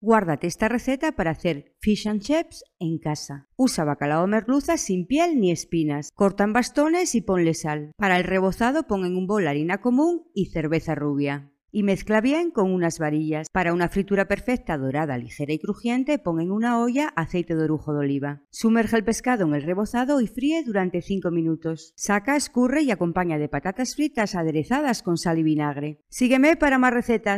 Guárdate esta receta para hacer fish and chips en casa. Usa bacalao merluza sin piel ni espinas. Corta en bastones y ponle sal. Para el rebozado pon en un bol harina común y cerveza rubia. Y mezcla bien con unas varillas. Para una fritura perfecta, dorada, ligera y crujiente, pon en una olla aceite de orujo de oliva. Sumerge el pescado en el rebozado y fríe durante 5 minutos. Saca, escurre y acompaña de patatas fritas aderezadas con sal y vinagre. Sígueme para más recetas.